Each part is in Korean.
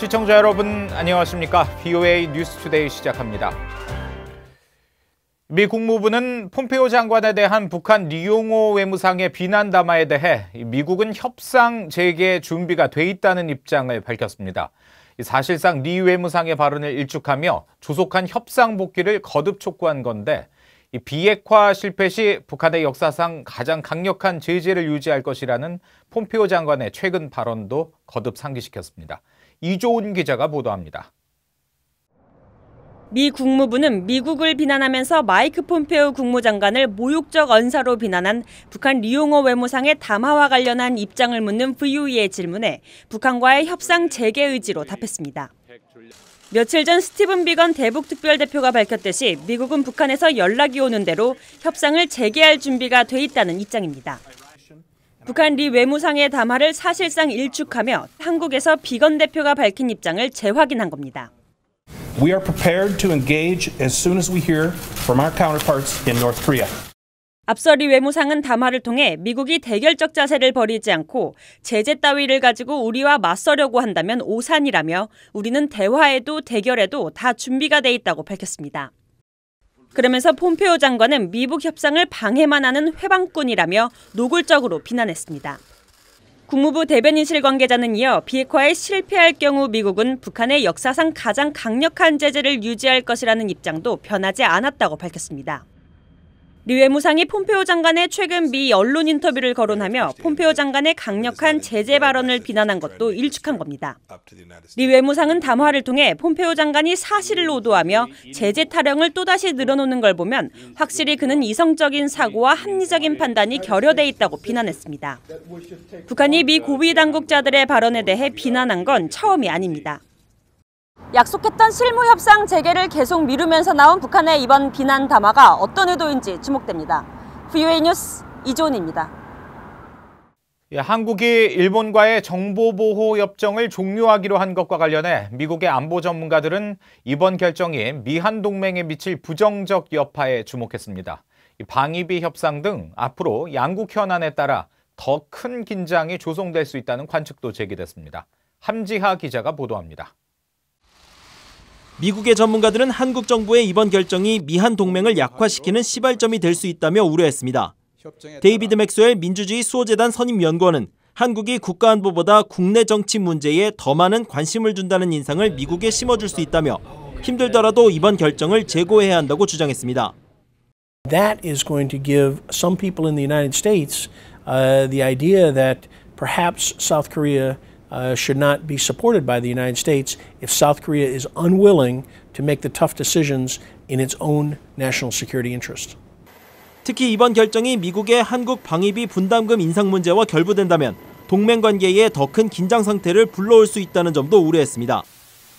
시청자 여러분 안녕하십니까? BOA 뉴스투데이 시작합니다. 미 국무부는 폼페오 장관에 대한 북한 리용호 외무상의 비난 담화에 대해 미국은 협상 재개 준비가 돼 있다는 입장을 밝혔습니다. 사실상 리 외무상의 발언을 일축하며 조속한 협상 복귀를 거듭 촉구한 건데 비핵화 실패 시 북한의 역사상 가장 강력한 제재를 유지할 것이라는 폼페오 장관의 최근 발언도 거듭 상기시켰습니다. 이조은 기자가 보도합니다. 미 국무부는 미국을 비난하면서 마이크 폼페오 국무장관을 모욕적 언사로 비난한 북한 리용호 외무상의 담화와 관련한 입장을 묻는 VOE의 질문에 북한과의 협상 재개 의지로 답했습니다. 며칠 전 스티븐 비건 대북 특별대표가 밝혔듯이 미국은 북한에서 연락이 오는 대로 협상을 재개할 준비가 돼 있다는 입장입니다. 북한리 외무상의 담화를 사실상 일축하며 한국에서 비건 대표가 밝힌 입장을 재확인한 겁니다. We are prepared to engage as soon as we hear from our counterparts in North Korea. 앞서 리 외무상은 담화를 통해 미국이 대결적 자세를 버리지 않고 제재 따위를 가지고 우리와 맞서려고 한다면 오산이라며 우리는 대화에도 대결에도 다 준비가 돼 있다고 밝혔습니다. 그러면서 폼페오 장관은 미국 협상을 방해만 하는 회방꾼이라며 노골적으로 비난했습니다. 국무부 대변인실 관계자는 이어 비핵화에 실패할 경우 미국은 북한의 역사상 가장 강력한 제재를 유지할 것이라는 입장도 변하지 않았다고 밝혔습니다. 리 외무상이 폼페오 장관의 최근 미 언론 인터뷰를 거론하며 폼페오 장관의 강력한 제재 발언을 비난한 것도 일축한 겁니다. 리 외무상은 담화를 통해 폼페오 장관이 사실을 오도하며 제재 타령을 또다시 늘어놓는 걸 보면 확실히 그는 이성적인 사고와 합리적인 판단이 결여돼 있다고 비난했습니다. 북한이 미 고위 당국자들의 발언에 대해 비난한 건 처음이 아닙니다. 약속했던 실무 협상 재개를 계속 미루면서 나온 북한의 이번 비난 담화가 어떤 의도인지 주목됩니다. VOA 뉴스 이조은입니다. 예, 한국이 일본과의 정보보호 협정을 종료하기로 한 것과 관련해 미국의 안보 전문가들은 이번 결정이 미한 동맹에 미칠 부정적 여파에 주목했습니다. 방위비 협상 등 앞으로 양국 현안에 따라 더 큰 긴장이 조성될 수 있다는 관측도 제기됐습니다. 함지하 기자가 보도합니다. 미국의 전문가들은 한국 정부의 이번 결정이 미한 동맹을 약화시키는 시발점이 될 수 있다며 우려했습니다. 데이비드 맥스웰 민주주의 수호재단 선임연구원은 한국이 국가안보보다 국내 정치 문제에 더 많은 관심을 준다는 인상을 미국에 심어줄 수 있다며 힘들더라도 이번 결정을 재고해야 한다고 주장했습니다. That is going to give some people in the United States uh, the idea that perhaps South Korea uh, should not be supported by the United States if South Korea is unwilling to make the tough decisions in its own national security interest. 특히 이번 결정이 미국의 한국 방위비 분담금 인상 문제와 결부된다면 동맹 관계에 더 큰 긴장 상태를 불러올 수 있다는 점도 우려했습니다.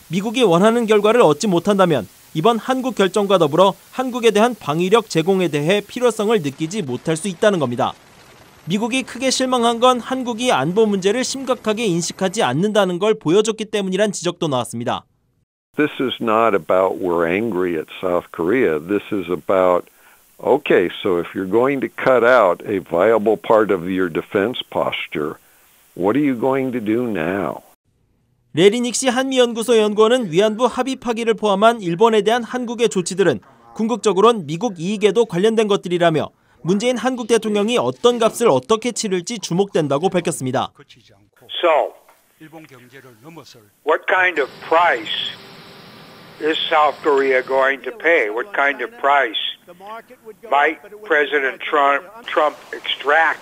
미국이 원하는 결과를 얻지 못한다면 이번 한국 결정과 더불어 한국에 대한 방위력 제공에 대해 필요성을 느끼지 못할 수 있다는 겁니다. 미국이 크게 실망한 건 한국이 안보 문제를 심각하게 인식하지 않는다는 걸 보여줬기 때문이란 지적도 나왔습니다. This is not about we're angry at South Korea. This is about okay, so if you're going to cut out a viable part of your defense posture, what are you going to do now? 레리닉시 한미연구소 연구원은 위안부 합의 파기를 포함한 일본에 대한 한국의 조치들은 궁극적으론 미국 이익에도 관련된 것들이라며 문재인 한국 대통령이 어떤 값을 어떻게 치를지 주목된다고 밝혔습니다. So, what kind of price is South Korea going to pay? What kind of price might President Trump, Trump extract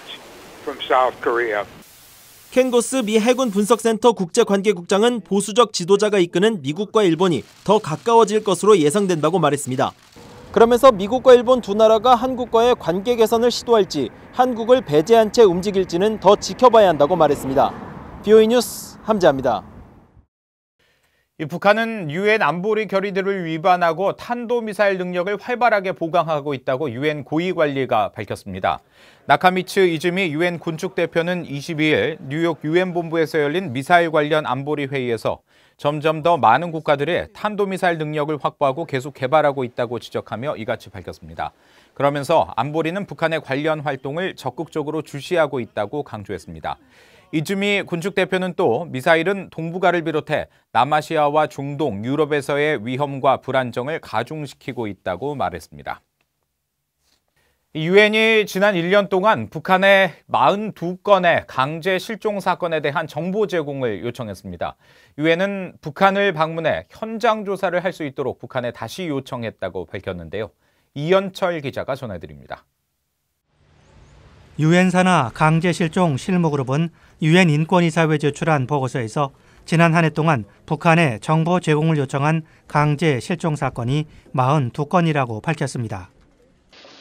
from South Korea? 켄고스 미 해군 분석센터 국제관계국장은 보수적 지도자가 이끄는 미국과 일본이 더 가까워질 것으로 예상된다고 말했습니다. 그러면서 미국과 일본 두 나라가 한국과의 관계 개선을 시도할지 한국을 배제한 채 움직일지는 더 지켜봐야 한다고 말했습니다. BOE 뉴스 함재합니다. 북한은 유엔 안보리 결의들을 위반하고 탄도미사일 능력을 활발하게 보강하고 있다고 유엔 고위관리가 밝혔습니다. 나카미츠 이즈미 유엔 군축대표는 22일 뉴욕 유엔 본부에서 열린 미사일 관련 안보리 회의에서 점점 더 많은 국가들의 탄도미사일 능력을 확보하고 계속 개발하고 있다고 지적하며 이같이 밝혔습니다. 그러면서 안보리는 북한의 관련 활동을 적극적으로 주시하고 있다고 강조했습니다. 이즈미 군축 대표는 또 미사일은 동북아를 비롯해 남아시아와 중동, 유럽에서의 위험과 불안정을 가중시키고 있다고 말했습니다. 유엔이 지난 1년 동안 북한의 42건의 강제 실종 사건에 대한 정보 제공을 요청했습니다. 유엔은 북한을 방문해 현장 조사를 할 수 있도록 북한에 다시 요청했다고 밝혔는데요. 이현철 기자가 전해드립니다. 유엔 산하 강제 실종 실무그룹은 유엔 인권이사회 제출한 보고서에서 지난 한 해 동안 북한에 정보 제공을 요청한 강제 실종 사건이 42건이라고 밝혔습니다.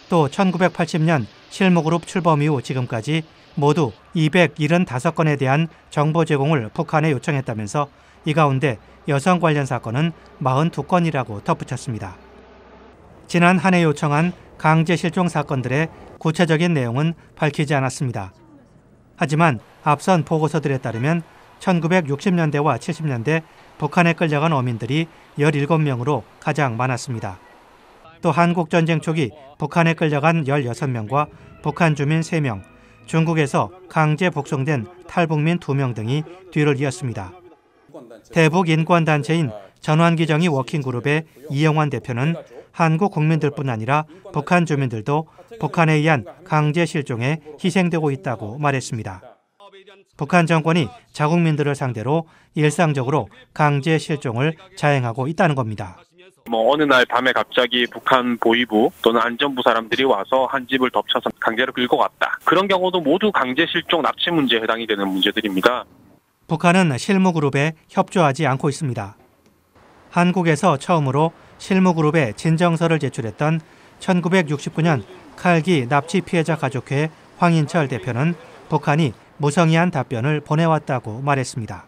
또 1980년 실무그룹 출범 이후 지금까지 모두 275건에 대한 정보 제공을 북한에 요청했다면서 이 가운데 여성 관련 사건은 42건이라고 덧붙였습니다. 지난 한 해 요청한 강제 실종 사건들의 구체적인 내용은 밝히지 않았습니다. 하지만 앞선 보고서들에 따르면 1960년대와 70년대 북한에 끌려간 어민들이 17명으로 가장 많았습니다. 또 한국전쟁 초기 북한에 끌려간 16명과 북한 주민 3명, 중국에서 강제 복송된 탈북민 2명 등이 뒤를 이었습니다. 대북 인권단체인 전환기정의 워킹그룹의 이영환 대표는 한국 국민들뿐 아니라 북한 주민들도 북한에 의한 강제 실종에 희생되고 있다고 말했습니다. 북한 정권이 자국민들을 상대로 일상적으로 강제 실종을 자행하고 있다는 겁니다. 뭐 어느 날 밤에 갑자기 북한 보위부 또는 안전부 사람들이 와서 한 집을 덮쳐서 강제로 긁어 갔다. 그런 경우도 모두 강제 실종 납치 문제에 해당이 되는 문제들입니다. 북한은 실무그룹에 협조하지 않고 있습니다. 한국에서 처음으로 실무그룹에 진정서를 제출했던 1969년 칼기 납치 피해자 가족회 황인철 대표는 북한이 무성의한 답변을 보내왔다고 말했습니다.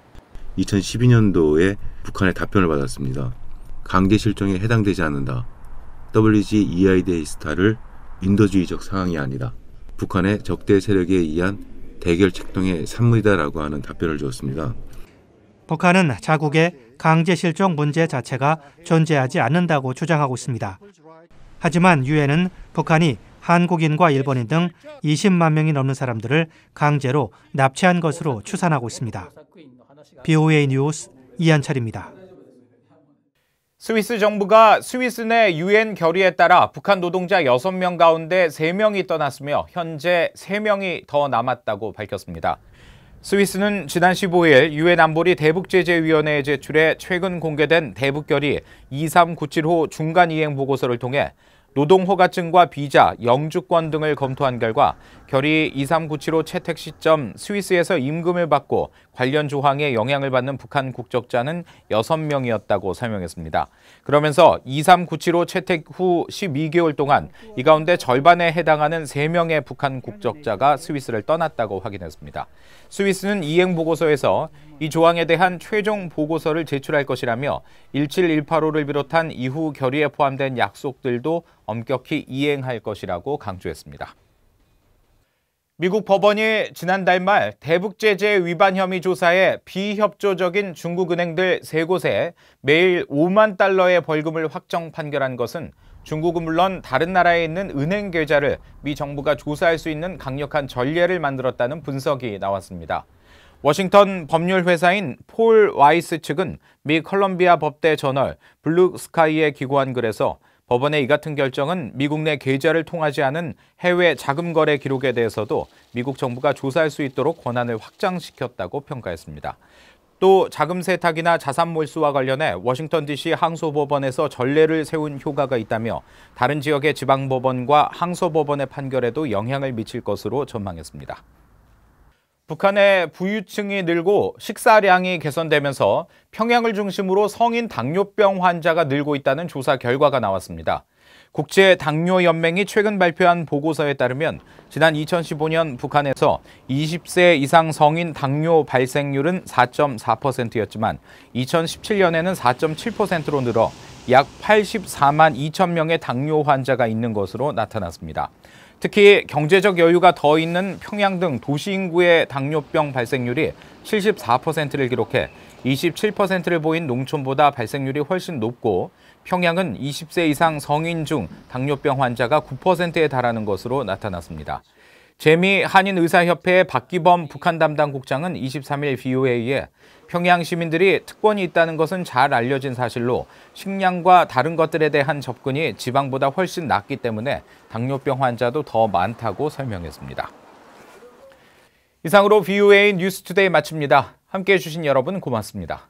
2012년도에 북한의 답변을 받았습니다. 강제 실종에 해당되지 않는다. WGEID의 스타를 인도주의적 상황이 아니다. 북한의 적대 세력에 의한 대결 책동의 산물이다라고 하는 답변을 주었습니다. 북한은 자국의 강제 실종 문제 자체가 존재하지 않는다고 주장하고 있습니다. 하지만 유엔은 북한이 한국인과 일본인 등 20만 명이 넘는 사람들을 강제로 납치한 것으로 추산하고 있습니다. BOA 뉴스 이한철입니다. 스위스 정부가 스위스 내 유엔 결의에 따라 북한 노동자 6명 가운데 3명이 떠났으며 현재 3명이 더 남았다고 밝혔습니다. 스위스는 지난 15일 유엔 안보리 대북제재위원회에 제출해 최근 공개된 대북 결의 2 3 9 7호 중간 이행 보고서를 통해 노동 허가증과 비자, 영주권 등을 검토한 결과 결의 2397호 채택 시점 스위스에서 임금을 받고 관련 조항에 영향을 받는 북한 국적자는 6명이었다고 설명했습니다. 그러면서 2397호 채택 후 12개월 동안 이 가운데 절반에 해당하는 3명의 북한 국적자가 스위스를 떠났다고 확인했습니다. 스위스는 이행 보고서에서 이 조항에 대한 최종 보고서를 제출할 것이라며 17185를 비롯한 이후 결의에 포함된 약속들도 엄격히 이행할 것이라고 강조했습니다. 미국 법원이 지난달 말 대북제재 위반 혐의 조사에 비협조적인 중국은행들 세곳에 매일 5만 달러의 벌금을 확정 판결한 것은 중국은 물론 다른 나라에 있는 은행 계좌를 미 정부가 조사할 수 있는 강력한 전례를 만들었다는 분석이 나왔습니다. 워싱턴 법률회사인 폴 와이스 측은 미 컬럼비아 법대 저널 블루스카이에 기고한 글에서 법원의 이 같은 결정은 미국 내 계좌를 통하지 않은 해외 자금 거래 기록에 대해서도 미국 정부가 조사할 수 있도록 권한을 확장시켰다고 평가했습니다. 또 자금 세탁이나 자산 몰수와 관련해 워싱턴 DC 항소법원에서 전례를 세운 효과가 있다며 다른 지역의 지방법원과 항소법원의 판결에도 영향을 미칠 것으로 전망했습니다. 북한의 부유층이 늘고 식사량이 개선되면서 평양을 중심으로 성인 당뇨병 환자가 늘고 있다는 조사 결과가 나왔습니다. 국제 당뇨 연맹이 최근 발표한 보고서에 따르면 지난 2015년 북한에서 20세 이상 성인 당뇨 발생률은 4.4%였지만 2017년에는 4.7%로 늘어 약 84만 2천 명의 당뇨 환자가 있는 것으로 나타났습니다. 특히 경제적 여유가 더 있는 평양 등 도시 인구의 당뇨병 발생률이 74%를 기록해 27%를 보인 농촌보다 발생률이 훨씬 높고 평양은 20세 이상 성인 중 당뇨병 환자가 9%에 달하는 것으로 나타났습니다. 재미 한인의사협회 박기범 북한 담당 국장은 23일 v o a 에 평양 시민들이 특권이 있다는 것은 잘 알려진 사실로 식량과 다른 것들에 대한 접근이 지방보다 훨씬 낮기 때문에 당뇨병 환자도 더 많다고 설명했습니다. 이상으로 BOA 뉴스투데이 마칩니다. 함께해 주신 여러분 고맙습니다.